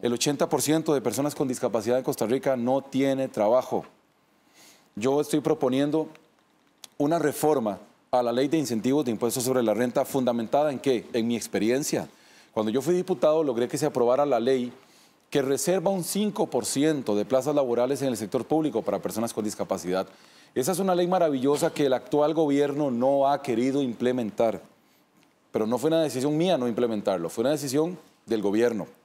El 80% de personas con discapacidad en Costa Rica no tiene trabajo. Yo estoy proponiendo una reforma a la ley de incentivos de impuestos sobre la renta fundamentada en qué? En mi experiencia. Cuando yo fui diputado logré que se aprobara la ley que reserva un 5% de plazas laborales en el sector público para personas con discapacidad. Esa es una ley maravillosa que el actual gobierno no ha querido implementar. Pero no fue una decisión mía no implementarlo, fue una decisión del gobierno.